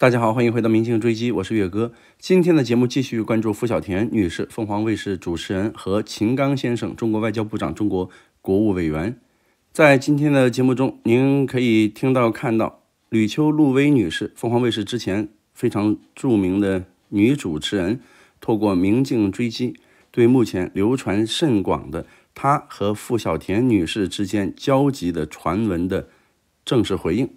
大家好，欢迎回到《明镜追击》，我是岳哥。今天的节目继续关注傅小田女士，凤凰卫视主持人和秦刚先生，中国外交部长、中国国务委员。在今天的节目中，您可以听到、看到吕秋露薇女士，凤凰卫视之前非常著名的女主持人，透过《明镜追击》，对目前流传甚广的她和傅小田女士之间交集的传闻的正式回应。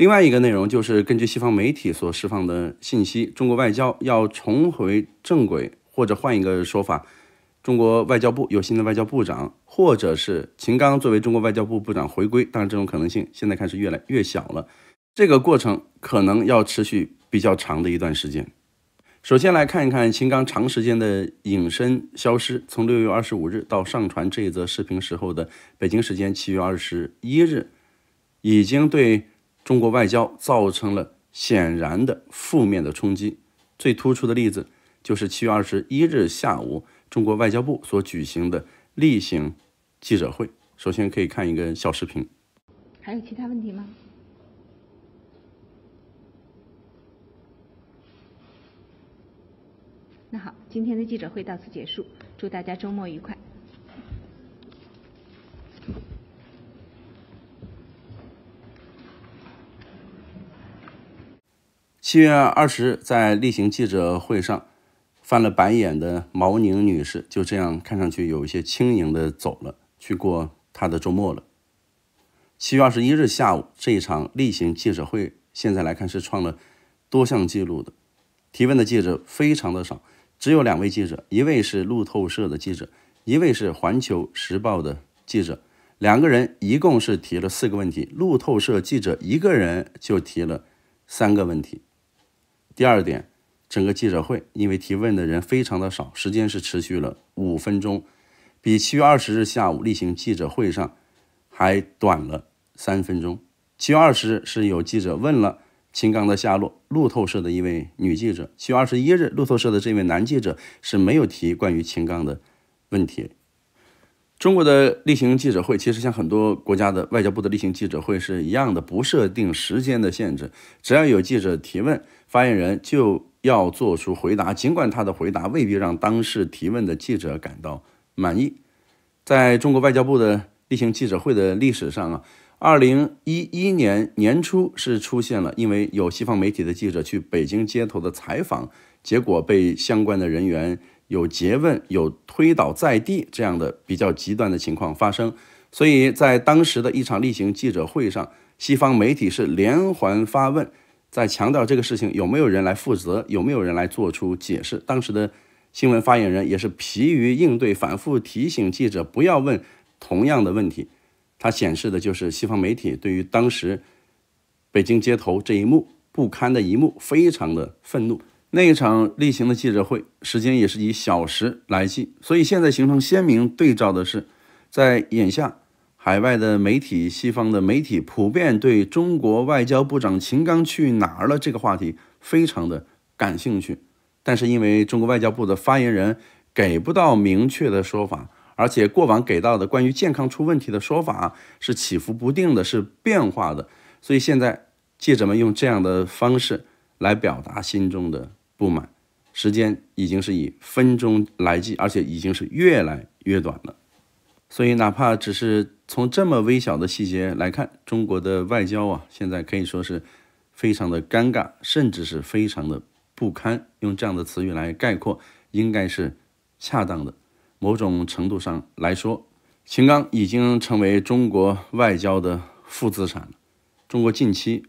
另外一个内容就是根据西方媒体所释放的信息，中国外交要重回正轨，或者换一个说法，中国外交部有新的外交部长，或者是秦刚作为中国外交部部长回归。当然，这种可能性现在看是越来越小了，这个过程可能要持续比较长的一段时间。首先来看一看秦刚长时间的隐身消失，从六月二十五日到上传这一则视频时候的北京时间七月二十一日，已经对。中国外交造成了显然的负面的冲击，最突出的例子就是七月二十一日下午中国外交部所举行的例行记者会。首先可以看一个小视频。还有其他问题吗？那好，今天的记者会到此结束，祝大家周末愉快。七月二十日，在例行记者会上，翻了白眼的毛宁女士就这样看上去有一些轻盈的走了，去过她的周末了。七月二十一日下午，这一场例行记者会，现在来看是创了多项记录的。提问的记者非常的少，只有两位记者，一位是路透社的记者，一位是环球时报的记者。两个人一共是提了四个问题，路透社记者一个人就提了三个问题。第二点，整个记者会因为提问的人非常的少，时间是持续了五分钟，比七月二十日下午例行记者会上还短了三分钟。七月二十日是有记者问了秦刚的下落，路透社的一位女记者；七月二十一日，路透社的这位男记者是没有提关于秦刚的，问题。中国的例行记者会其实像很多国家的外交部的例行记者会是一样的，不设定时间的限制，只要有记者提问，发言人就要做出回答，尽管他的回答未必让当事提问的记者感到满意。在中国外交部的例行记者会的历史上啊，二零一一年年初是出现了，因为有西方媒体的记者去北京街头的采访，结果被相关的人员。有诘问，有推倒在地这样的比较极端的情况发生，所以在当时的一场例行记者会上，西方媒体是连环发问，在强调这个事情有没有人来负责，有没有人来做出解释。当时的新闻发言人也是疲于应对，反复提醒记者不要问同样的问题。它显示的就是西方媒体对于当时北京街头这一幕不堪的一幕非常的愤怒。那一场例行的记者会，时间也是以小时来计，所以现在形成鲜明对照的是，在眼下海外的媒体、西方的媒体普遍对中国外交部长秦刚去哪儿了这个话题非常的感兴趣，但是因为中国外交部的发言人给不到明确的说法，而且过往给到的关于健康出问题的说法是起伏不定的、是变化的，所以现在记者们用这样的方式来表达心中的。不满，时间已经是以分钟来计，而且已经是越来越短了。所以，哪怕只是从这么微小的细节来看，中国的外交啊，现在可以说是非常的尴尬，甚至是非常的不堪。用这样的词语来概括，应该是恰当的。某种程度上来说，秦刚已经成为中国外交的负资产了。中国近期，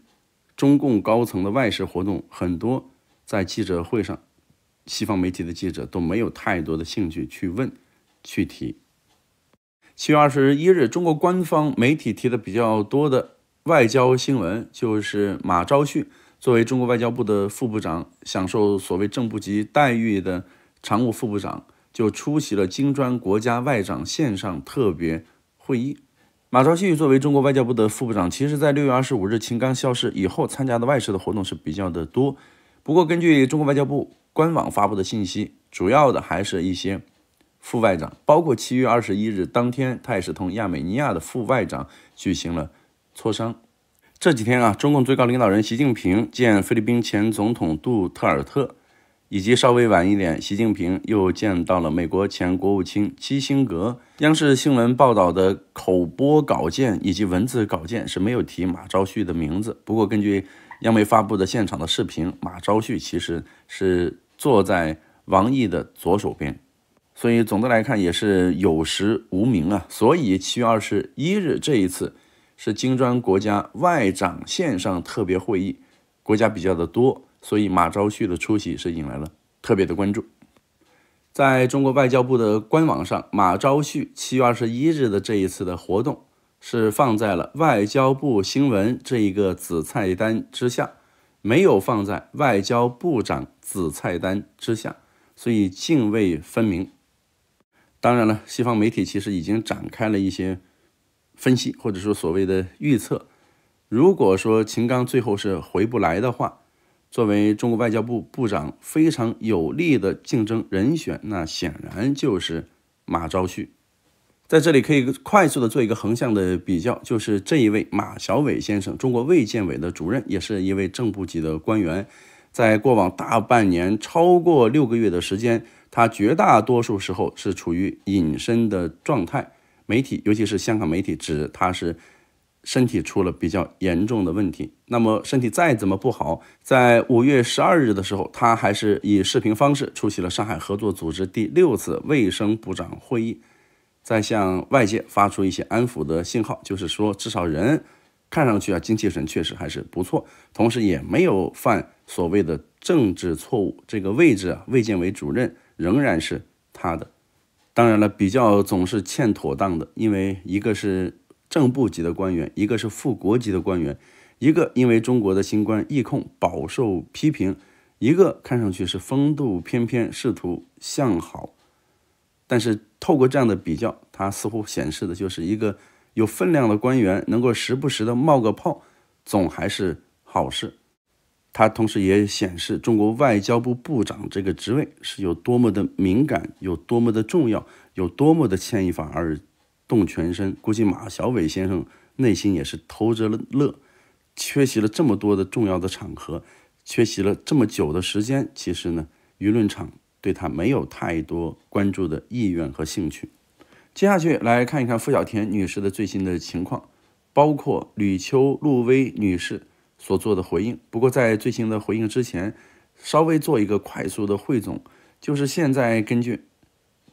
中共高层的外事活动很多。在记者会上，西方媒体的记者都没有太多的兴趣去问、去提。七月二十一日，中国官方媒体提的比较多的外交新闻，就是马朝旭作为中国外交部的副部长，享受所谓正部级待遇的常务副部长，就出席了金砖国家外长线上特别会议。马朝旭作为中国外交部的副部长，其实在六月二十五日秦刚消失以后，参加的外事的活动是比较的多。不过，根据中国外交部官网发布的信息，主要的还是一些副外长，包括七月二十一日当天，他也是同亚美尼亚的副外长举行了磋商。这几天啊，中共最高领导人习近平见菲律宾前总统杜特尔特，以及稍微晚一点，习近平又见到了美国前国务卿基辛格。央视新闻报道的口播稿件以及文字稿件是没有提马朝旭的名字。不过，根据。央媒发布的现场的视频，马朝旭其实是坐在王毅的左手边，所以总的来看也是有实无名啊。所以七月二十一日这一次是金砖国家外长线上特别会议，国家比较的多，所以马朝旭的出席是引来了特别的关注。在中国外交部的官网上，马朝旭七月二十一日的这一次的活动。是放在了外交部新闻这一个子菜单之下，没有放在外交部长子菜单之下，所以泾渭分明。当然了，西方媒体其实已经展开了一些分析，或者说所谓的预测。如果说秦刚最后是回不来的话，作为中国外交部部长非常有力的竞争人选，那显然就是马朝旭。在这里可以快速的做一个横向的比较，就是这一位马小伟先生，中国卫健委的主任，也是一位正部级的官员，在过往大半年超过六个月的时间，他绝大多数时候是处于隐身的状态。媒体尤其是香港媒体指他是身体出了比较严重的问题。那么身体再怎么不好，在五月十二日的时候，他还是以视频方式出席了上海合作组织第六次卫生部长会议。在向外界发出一些安抚的信号，就是说，至少人看上去啊，精气神确实还是不错，同时也没有犯所谓的政治错误。这个位置啊，卫健委主任仍然是他的。当然了，比较总是欠妥当的，因为一个是正部级的官员，一个是副国级的官员，一个因为中国的新冠疫控饱受批评，一个看上去是风度翩翩，仕途向好。但是透过这样的比较，它似乎显示的就是一个有分量的官员能够时不时的冒个泡，总还是好事。它同时也显示中国外交部部长这个职位是有多么的敏感，有多么的重要，有多么的牵一发而动全身。估计马晓伟先生内心也是偷着乐，缺席了这么多的重要的场合，缺席了这么久的时间。其实呢，舆论场。对他没有太多关注的意愿和兴趣。接下去来看一看傅小天女士的最新的情况，包括吕秋露薇女士所做的回应。不过，在最新的回应之前，稍微做一个快速的汇总，就是现在根据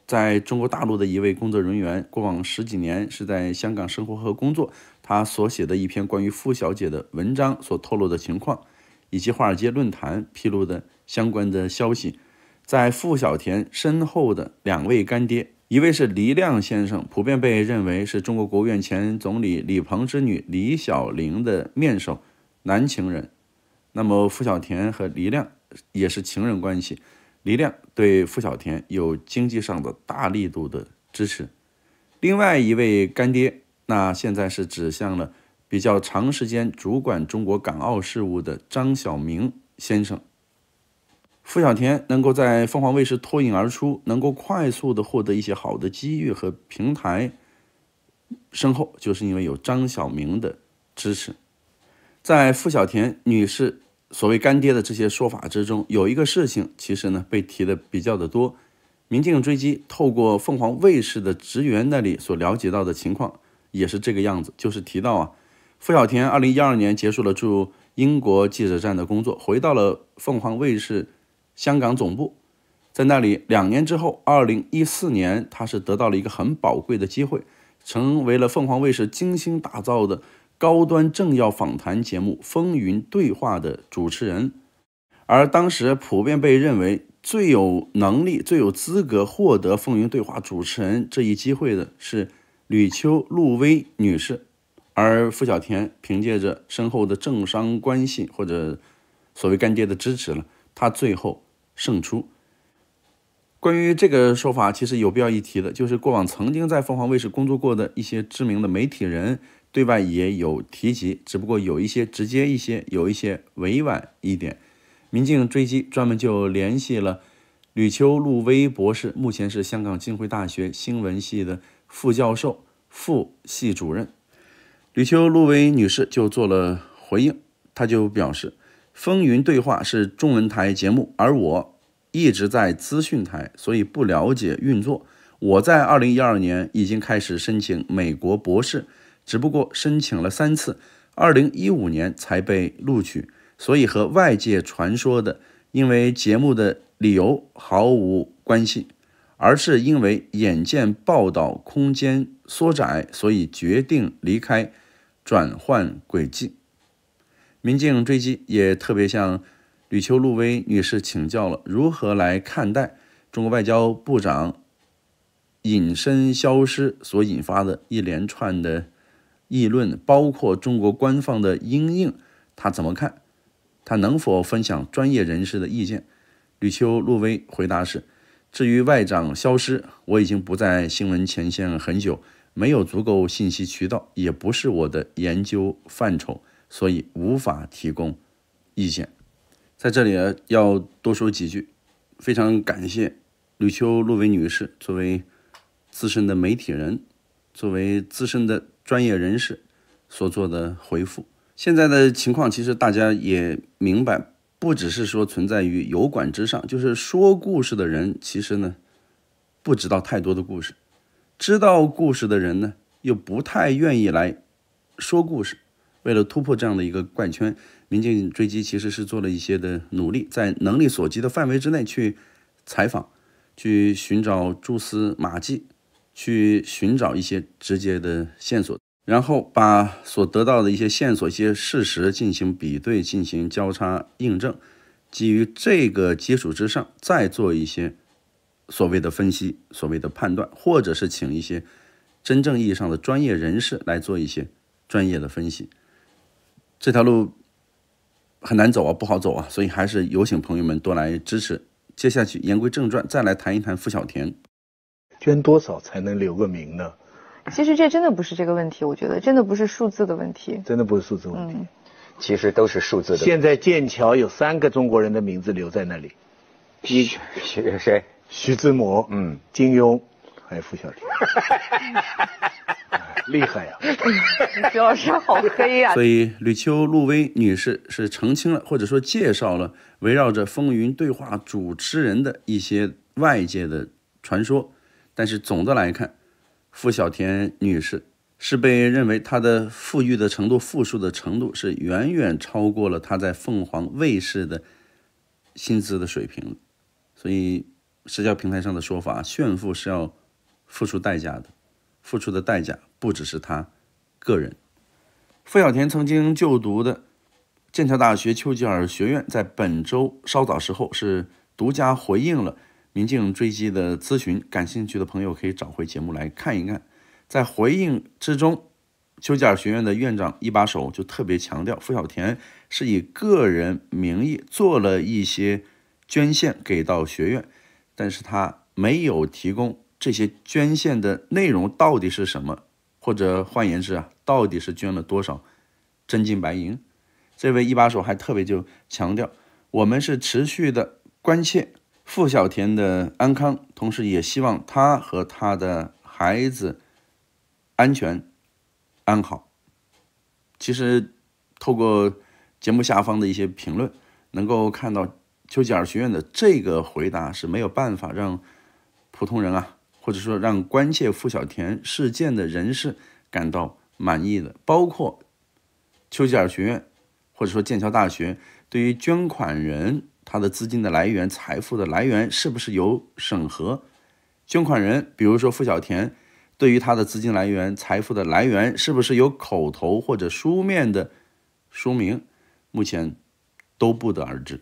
在中国大陆的一位工作人员，过往十几年是在香港生活和工作，他所写的一篇关于傅小姐的文章所透露的情况，以及华尔街论坛披露的相关的消息。在傅小田身后的两位干爹，一位是黎亮先生，普遍被认为是中国国务院前总理李鹏之女李小玲的面首、男情人。那么傅小田和黎亮也是情人关系，黎亮对傅小田有经济上的大力度的支持。另外一位干爹，那现在是指向了比较长时间主管中国港澳事务的张晓明先生。付小田能够在凤凰卫视脱颖而出，能够快速的获得一些好的机遇和平台，身后就是因为有张小明的支持。在付小田女士所谓干爹的这些说法之中，有一个事情其实呢被提的比较的多。《民进追击》透过凤凰卫视的职员那里所了解到的情况也是这个样子，就是提到啊，付小田二零一二年结束了驻英国记者站的工作，回到了凤凰卫视。香港总部，在那里两年之后，二零一四年，他是得到了一个很宝贵的机会，成为了凤凰卫视精心打造的高端政要访谈节目《风云对话》的主持人。而当时普遍被认为最有能力、最有资格获得《风云对话》主持人这一机会的是吕秋露薇女士，而傅小田凭借着深厚的政商关系或者所谓干爹的支持呢，他最后。胜出。关于这个说法，其实有必要一提的，就是过往曾经在凤凰卫视工作过的一些知名的媒体人对外也有提及，只不过有一些直接一些，有一些委婉一点。民进追击专门就联系了吕秋露薇博士，目前是香港浸会大学新闻系的副教授、副系主任。吕秋露薇女士就做了回应，她就表示。风云对话是中文台节目，而我一直在资讯台，所以不了解运作。我在二零一二年已经开始申请美国博士，只不过申请了三次，二零一五年才被录取，所以和外界传说的因为节目的理由毫无关系，而是因为眼见报道空间缩窄，所以决定离开，转换轨迹。民进追击也特别向吕秋露薇女士请教了如何来看待中国外交部长隐身消失所引发的一连串的议论，包括中国官方的阴影，他怎么看？他能否分享专业人士的意见？吕秋露薇回答是：至于外长消失，我已经不在新闻前线很久，没有足够信息渠道，也不是我的研究范畴。所以无法提供意见。在这里要多说几句，非常感谢吕秋陆伟女士作为资深的媒体人、作为资深的专业人士所做的回复。现在的情况其实大家也明白，不只是说存在于油管之上，就是说故事的人其实呢不知道太多的故事，知道故事的人呢又不太愿意来说故事。为了突破这样的一个怪圈，民进追击其实是做了一些的努力，在能力所及的范围之内去采访，去寻找蛛丝马迹，去寻找一些直接的线索，然后把所得到的一些线索、一些事实进行比对、进行交叉印证，基于这个基础之上，再做一些所谓的分析、所谓的判断，或者是请一些真正意义上的专业人士来做一些专业的分析。这条路很难走啊，不好走啊，所以还是有请朋友们多来支持。接下去言归正传，再来谈一谈傅小田。捐多少才能留个名呢？其实这真的不是这个问题，我觉得真的不是数字的问题，真的不是数字问题。嗯，其实都是数字的。现在剑桥有三个中国人的名字留在那里，你谁？徐志摩，嗯，金庸。财付小天，厉害呀！徐老师好黑呀！所以吕秋露薇女士是澄清了，或者说介绍了围绕着风云对话主持人的一些外界的传说。但是总的来看，付小田女士是被认为她的富裕的程度、富庶的程度是远远超过了她在凤凰卫视的薪资的水平。所以社交平台上的说法，炫富是要。付出代价的，付出的代价不只是他个人。傅小田曾经就读的剑桥大学丘吉尔学院，在本周稍早时候是独家回应了民进追击的咨询。感兴趣的朋友可以找回节目来看一看。在回应之中，丘吉尔学院的院长一把手就特别强调，傅小田是以个人名义做了一些捐献给到学院，但是他没有提供。这些捐献的内容到底是什么？或者换言之啊，到底是捐了多少真金白银？这位一把手还特别就强调，我们是持续的关切付小田的安康，同时也希望他和他的孩子安全安好。其实，透过节目下方的一些评论，能够看到丘吉尔学院的这个回答是没有办法让普通人啊。或者说，让关切付小田事件的人士感到满意的，包括丘吉尔学院，或者说剑桥大学，对于捐款人他的资金的来源、财富的来源是不是有审核？捐款人，比如说付小田，对于他的资金来源、财富的来源是不是有口头或者书面的说明？目前都不得而知。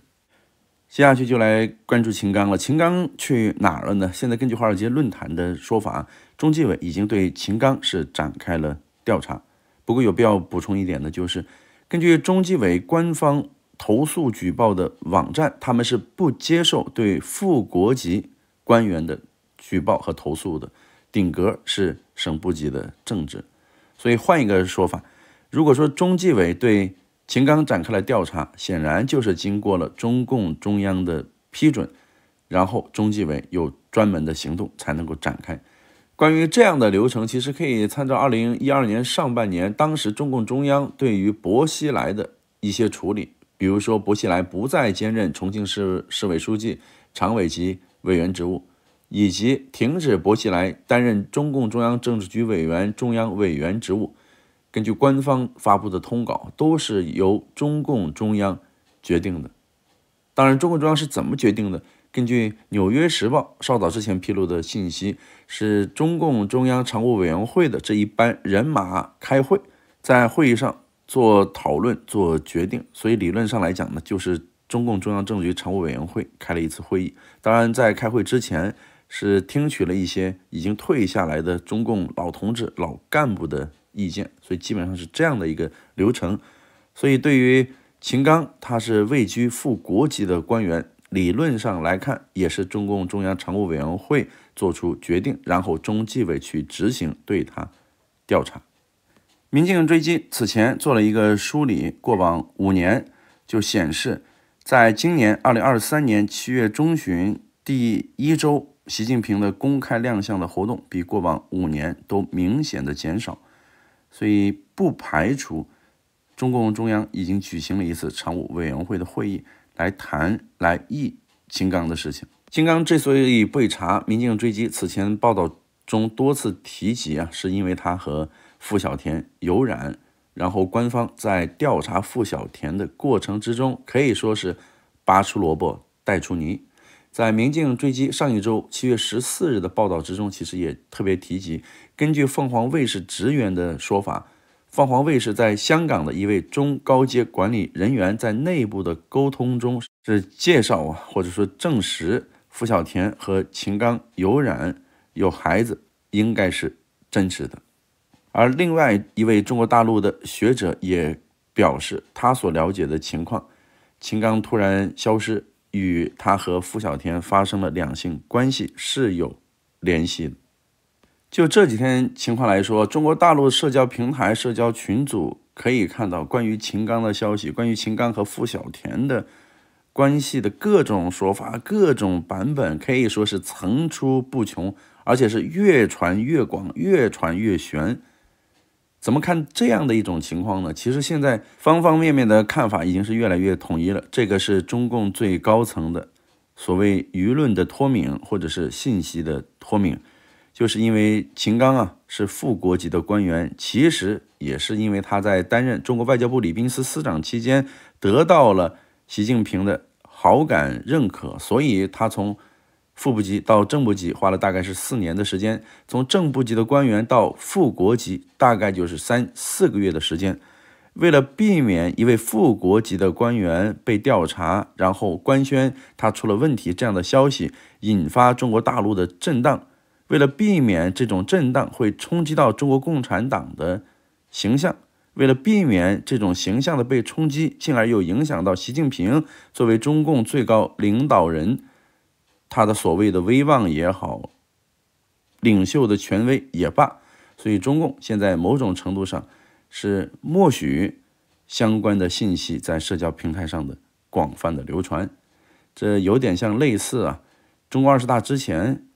接下去就来关注秦刚了。秦刚去哪儿了呢？现在根据华尔街论坛的说法，中纪委已经对秦刚是展开了调查。不过有必要补充一点的就是根据中纪委官方投诉举报的网站，他们是不接受对副国级官员的举报和投诉的，顶格是省部级的政治。所以换一个说法，如果说中纪委对秦刚展开了调查，显然就是经过了中共中央的批准，然后中纪委有专门的行动才能够展开。关于这样的流程，其实可以参照二零一二年上半年当时中共中央对于薄熙来的一些处理，比如说薄熙来不再兼任重庆市市委书记、常委及委员职务，以及停止薄熙来担任中共中央政治局委员、中央委员职务。根据官方发布的通稿，都是由中共中央决定的。当然，中共中央是怎么决定的？根据《纽约时报》稍早之前披露的信息，是中共中央常务委员会的这一班人马开会，在会议上做讨论、做决定。所以，理论上来讲呢，就是中共中央政治局常务委员会开了一次会议。当然，在开会之前，是听取了一些已经退下来的中共老同志、老干部的。意见，所以基本上是这样的一个流程。所以，对于秦刚，他是位居副国级的官员，理论上来看，也是中共中央常务委员会做出决定，然后中纪委去执行对他调查。民进追击此前做了一个梳理，过往五年就显示，在今年二零二三年七月中旬第一周，习近平的公开亮相的活动比过往五年都明显的减少。所以不排除，中共中央已经举行了一次常务委员会的会议来谈、来议金刚的事情。金刚之所以被查、民警追击，此前报道中多次提及啊，是因为他和付小田有染。然后官方在调查付小田的过程之中，可以说是拔出萝卜带出泥。在《明镜追击》上一周七月十四日的报道之中，其实也特别提及，根据凤凰卫视职员的说法，凤凰卫视在香港的一位中高阶管理人员在内部的沟通中是介绍啊，或者说证实傅小田和秦刚有染有孩子，应该是真实的。而另外一位中国大陆的学者也表示，他所了解的情况，秦刚突然消失。与他和付小天发生了两性关系是有联系的。就这几天情况来说，中国大陆社交平台、社交群组可以看到关于秦刚的消息，关于秦刚和付小天的关系的各种说法、各种版本，可以说是层出不穷，而且是越传越广、越传越悬。怎么看这样的一种情况呢？其实现在方方面面的看法已经是越来越统一了。这个是中共最高层的所谓舆论的脱敏，或者是信息的脱敏，就是因为秦刚啊是副国级的官员，其实也是因为他在担任中国外交部礼宾司司长期间得到了习近平的好感认可，所以他从。副部级到正部级花了大概是四年的时间，从正部级的官员到副国级大概就是三四个月的时间。为了避免一位副国级的官员被调查，然后官宣他出了问题这样的消息引发中国大陆的震荡，为了避免这种震荡会冲击到中国共产党的形象，为了避免这种形象的被冲击，进而又影响到习近平作为中共最高领导人。他的所谓的威望也好，领袖的权威也罢，所以中共现在某种程度上是默许相关的信息在社交平台上的广泛的流传，这有点像类似啊，中国二十大之前，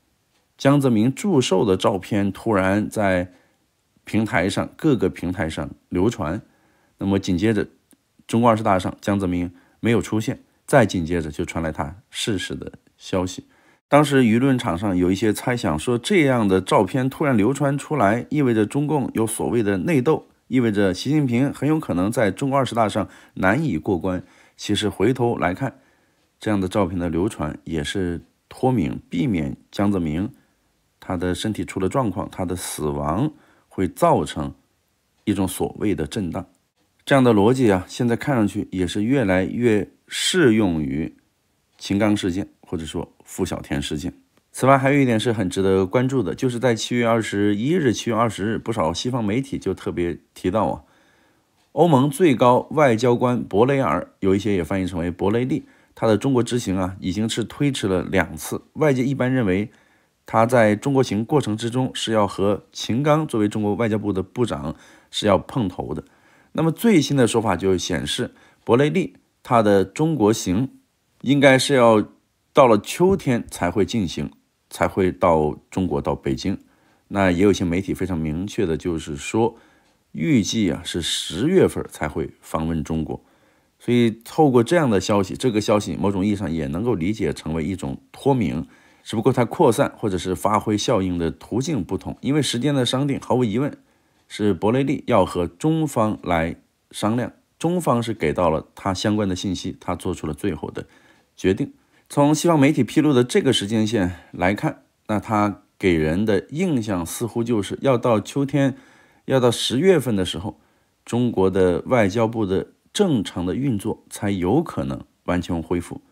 江泽民祝寿的照片突然在平台上各个平台上流传，那么紧接着中国二十大上江泽民没有出现，再紧接着就传来他逝世的。消息，当时舆论场上有一些猜想，说这样的照片突然流传出来，意味着中共有所谓的内斗，意味着习近平很有可能在中国二十大上难以过关。其实回头来看，这样的照片的流传也是脱敏，避免江泽民他的身体出了状况，他的死亡会造成一种所谓的震荡。这样的逻辑啊，现在看上去也是越来越适用于。秦刚事件，或者说付小田事件。此外，还有一点是很值得关注的，就是在七月二十一日、七月二十日，不少西方媒体就特别提到啊，欧盟最高外交官博雷尔（有一些也翻译成为博雷利），他的中国之行啊，已经是推迟了两次。外界一般认为，他在中国行过程之中是要和秦刚作为中国外交部的部长是要碰头的。那么最新的说法就显示，博雷利他的中国行。应该是要到了秋天才会进行，才会到中国到北京。那也有些媒体非常明确的，就是说预计啊是十月份才会访问中国。所以透过这样的消息，这个消息某种意义上也能够理解成为一种脱明。只不过它扩散或者是发挥效应的途径不同。因为时间的商定，毫无疑问是伯雷利要和中方来商量，中方是给到了他相关的信息，他做出了最后的。决定从西方媒体披露的这个时间线来看，那它给人的印象似乎就是要到秋天，要到十月份的时候，中国的外交部的正常的运作才有可能完全恢复。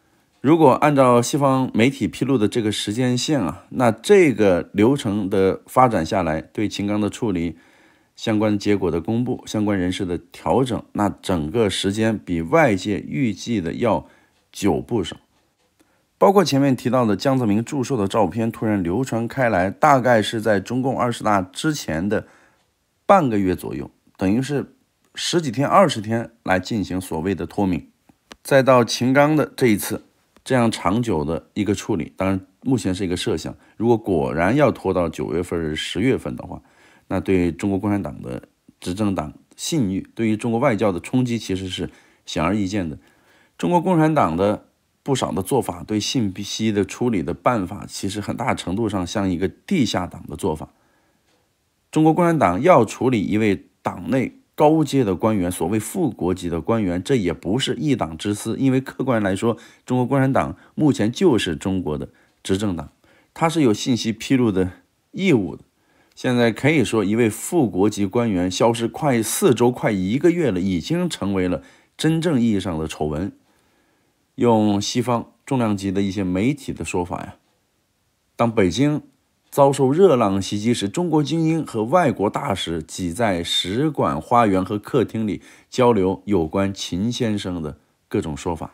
如果按照西方媒体披露的这个时间线啊，那这个流程的发展下来，对秦刚的处理、相关结果的公布、相关人士的调整，那整个时间比外界预计的要。九部省，包括前面提到的江泽民祝寿的照片突然流传开来，大概是在中共二十大之前的半个月左右，等于是十几天、二十天来进行所谓的脱敏，再到秦刚的这一次这样长久的一个处理，当然目前是一个设想。如果果然要拖到九月份、十月份的话，那对中国共产党的执政党信誉，对于中国外交的冲击其实是显而易见的。中国共产党的不少的做法，对信息的处理的办法，其实很大程度上像一个地下党的做法。中国共产党要处理一位党内高阶的官员，所谓副国级的官员，这也不是一党之私，因为客观来说，中国共产党目前就是中国的执政党，它是有信息披露的义务的。现在可以说，一位副国级官员消失快四周、快一个月了，已经成为了真正意义上的丑闻。用西方重量级的一些媒体的说法呀，当北京遭受热浪袭击时，中国精英和外国大使挤在使馆花园和客厅里交流有关秦先生的各种说法。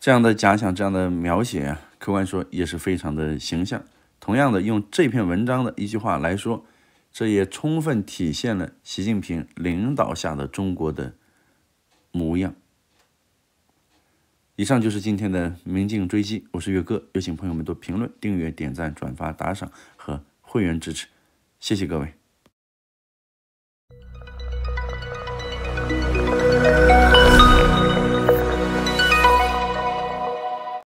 这样的假想，这样的描写啊，客观说也是非常的形象。同样的，用这篇文章的一句话来说，这也充分体现了习近平领导下的中国的模样。以上就是今天的明镜追击，我是岳哥，有请朋友们多评论、订阅、点赞、转发、打赏和会员支持，谢谢各位。